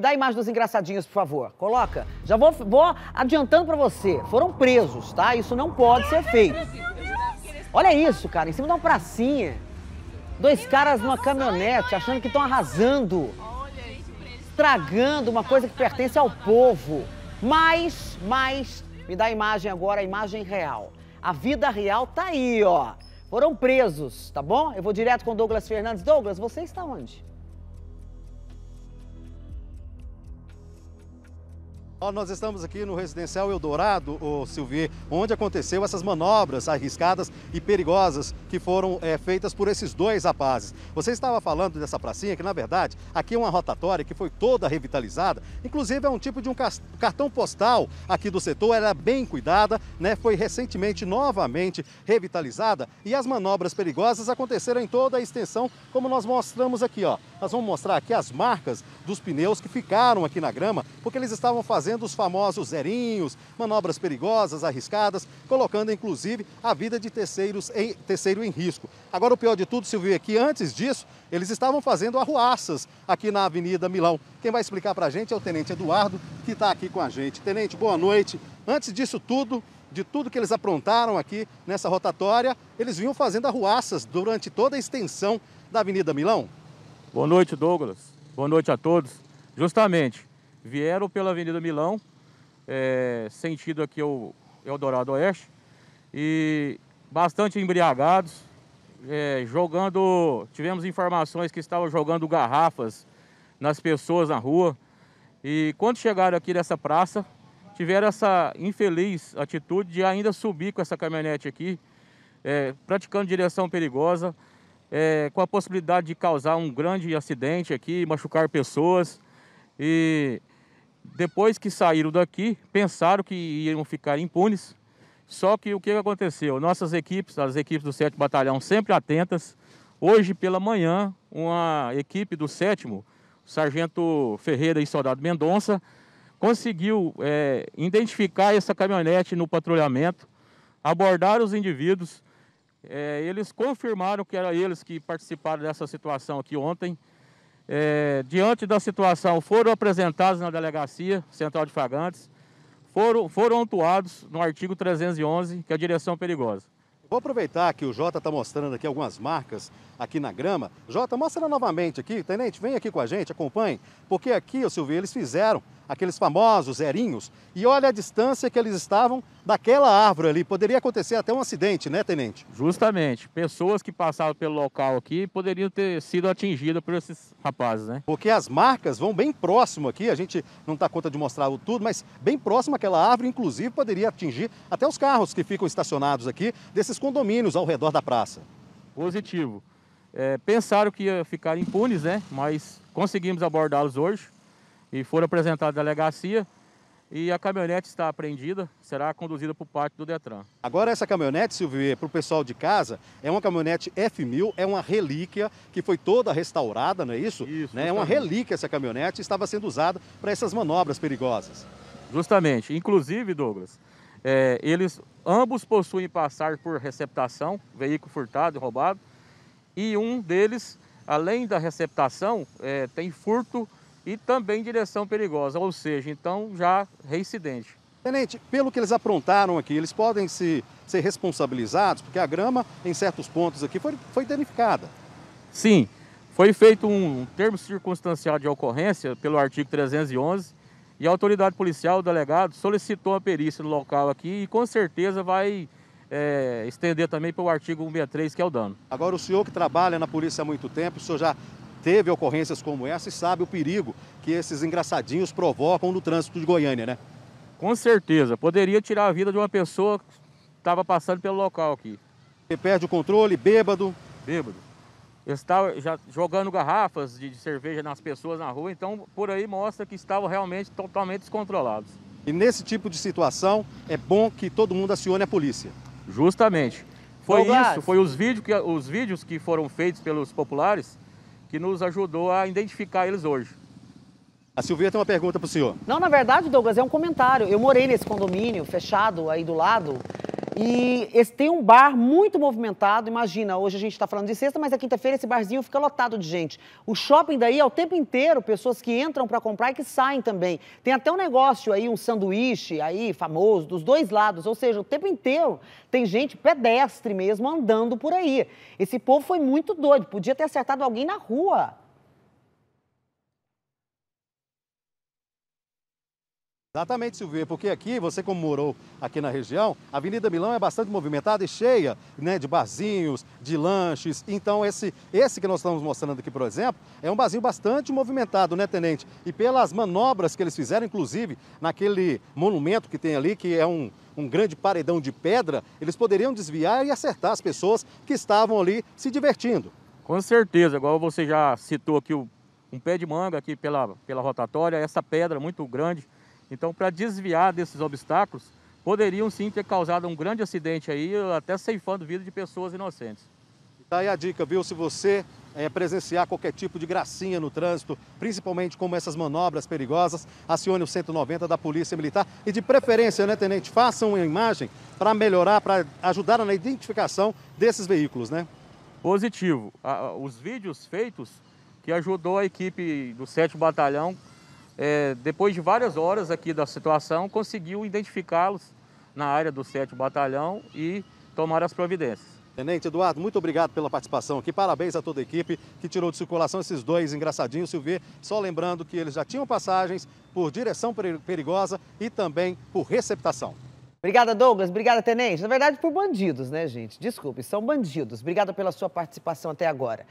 Me dá a imagem dos engraçadinhos, por favor. Coloca. Já vou, vou adiantando para você. Foram presos, tá? Isso não pode ser feito. Olha isso, cara. Em cima de uma pracinha. Dois caras numa caminhonete achando que estão arrasando. Estragando uma coisa que pertence ao povo. Mas, mas, me dá a imagem agora, a imagem real. A vida real tá aí, ó. Foram presos, tá bom? Eu vou direto com Douglas Fernandes. Douglas, você está onde? Nós estamos aqui no Residencial Eldorado, o Silvier, onde aconteceu essas manobras arriscadas e perigosas que foram é, feitas por esses dois rapazes. Você estava falando dessa pracinha, que na verdade aqui é uma rotatória que foi toda revitalizada, inclusive é um tipo de um cartão postal aqui do setor, ela é bem cuidada, né? foi recentemente novamente revitalizada e as manobras perigosas aconteceram em toda a extensão, como nós mostramos aqui. Ó. Nós vamos mostrar aqui as marcas dos pneus que ficaram aqui na grama, porque eles estavam fazendo fazendo os famosos zerinhos, manobras perigosas, arriscadas, colocando inclusive a vida de terceiros em, terceiro em risco. Agora, o pior de tudo, Silvio, é que antes disso, eles estavam fazendo arruaças aqui na Avenida Milão. Quem vai explicar para a gente é o Tenente Eduardo, que está aqui com a gente. Tenente, boa noite. Antes disso tudo, de tudo que eles aprontaram aqui nessa rotatória, eles vinham fazendo arruaças durante toda a extensão da Avenida Milão? Boa noite, Douglas. Boa noite a todos. Justamente, vieram pela Avenida Milão, é, sentido aqui é o Eldorado Oeste, e bastante embriagados, é, jogando, tivemos informações que estavam jogando garrafas nas pessoas na rua. E quando chegaram aqui nessa praça, tiveram essa infeliz atitude de ainda subir com essa caminhonete aqui, é, praticando direção perigosa, é, com a possibilidade de causar um grande acidente aqui, machucar pessoas. E depois que saíram daqui, pensaram que iam ficar impunes. Só que o que aconteceu? Nossas equipes, as equipes do 7 Batalhão, sempre atentas. Hoje pela manhã, uma equipe do 7 Sargento Ferreira e Soldado Mendonça, conseguiu é, identificar essa caminhonete no patrulhamento, abordaram os indivíduos, é, eles confirmaram que eram eles que participaram dessa situação aqui ontem, é, diante da situação, foram apresentados na Delegacia Central de Fagantes, foram, foram atuados no artigo 311, que é a direção perigosa. Vou aproveitar que o Jota está mostrando aqui algumas marcas aqui na grama. Jota, mostra novamente aqui, tenente, vem aqui com a gente, acompanhe, porque aqui, ô Silvio, eles fizeram aqueles famosos erinhos, e olha a distância que eles estavam daquela árvore ali. Poderia acontecer até um acidente, né, tenente? Justamente. Pessoas que passaram pelo local aqui poderiam ter sido atingidas por esses rapazes, né? Porque as marcas vão bem próximo aqui, a gente não dá tá conta de mostrar o tudo, mas bem próximo àquela árvore, inclusive, poderia atingir até os carros que ficam estacionados aqui desses condomínios ao redor da praça. Positivo. É, pensaram que ia ficar impunes, né? Mas conseguimos abordá-los hoje e foram apresentados à delegacia e a caminhonete está apreendida, será conduzida para o pátio do Detran. Agora essa caminhonete, Silvio, é para o pessoal de casa, é uma caminhonete F1000, é uma relíquia que foi toda restaurada, não é isso? Isso. Né? É uma relíquia essa caminhonete, estava sendo usada para essas manobras perigosas. Justamente. Inclusive, Douglas, é, eles ambos possuem passar por receptação, veículo furtado e roubado, e um deles, além da receptação, é, tem furto e também direção perigosa, ou seja, então já reincidente. Tenente, pelo que eles aprontaram aqui, eles podem se, ser responsabilizados, porque a grama em certos pontos aqui foi, foi danificada. Sim, foi feito um termo circunstancial de ocorrência pelo artigo 311 e a autoridade policial, o delegado, solicitou a perícia no local aqui e com certeza vai é, estender também para o artigo 163, que é o dano. Agora, o senhor que trabalha na polícia há muito tempo, o senhor já teve ocorrências como essa e sabe o perigo que esses engraçadinhos provocam no trânsito de Goiânia, né? Com certeza. Poderia tirar a vida de uma pessoa que estava passando pelo local aqui. Ele perde o controle, bêbado? Bêbado. estava já jogando garrafas de, de cerveja nas pessoas na rua, então por aí mostra que estavam realmente totalmente descontrolados. E nesse tipo de situação, é bom que todo mundo acione a polícia. Justamente. Foi Douglas. isso, foi os vídeos, que, os vídeos que foram feitos pelos populares que nos ajudou a identificar eles hoje. A Silvia tem uma pergunta para o senhor. Não, na verdade, Douglas, é um comentário. Eu morei nesse condomínio fechado aí do lado e esse, tem um bar muito movimentado. Imagina, hoje a gente está falando de sexta, mas na é quinta-feira esse barzinho fica lotado de gente. O shopping daí é o tempo inteiro pessoas que entram para comprar e que saem também. Tem até um negócio aí, um sanduíche aí famoso dos dois lados, ou seja, o tempo inteiro tem gente pedestre mesmo andando por aí. Esse povo foi muito doido, podia ter acertado alguém na rua. Exatamente, Silvio, porque aqui, você como morou aqui na região, a Avenida Milão é bastante movimentada e cheia né, de barzinhos, de lanches. Então, esse, esse que nós estamos mostrando aqui, por exemplo, é um barzinho bastante movimentado, né, Tenente? E pelas manobras que eles fizeram, inclusive naquele monumento que tem ali, que é um, um grande paredão de pedra, eles poderiam desviar e acertar as pessoas que estavam ali se divertindo. Com certeza, igual você já citou aqui um pé de manga aqui pela, pela rotatória, essa pedra muito grande então, para desviar desses obstáculos, poderiam sim ter causado um grande acidente aí, até ceifando vida de pessoas inocentes. Está aí a dica, viu? Se você é, presenciar qualquer tipo de gracinha no trânsito, principalmente como essas manobras perigosas, acione o 190 da Polícia Militar e de preferência, né, tenente, façam uma imagem para melhorar, para ajudar na identificação desses veículos, né? Positivo. Os vídeos feitos que ajudou a equipe do 7 Batalhão é, depois de várias horas aqui da situação, conseguiu identificá-los na área do 7 Batalhão e tomar as providências. Tenente Eduardo, muito obrigado pela participação aqui. Parabéns a toda a equipe que tirou de circulação esses dois engraçadinhos, Silvê. Só lembrando que eles já tinham passagens por direção perigosa e também por receptação. Obrigada, Douglas. Obrigada, Tenente. Na verdade, por bandidos, né, gente? Desculpe, são bandidos. Obrigada pela sua participação até agora.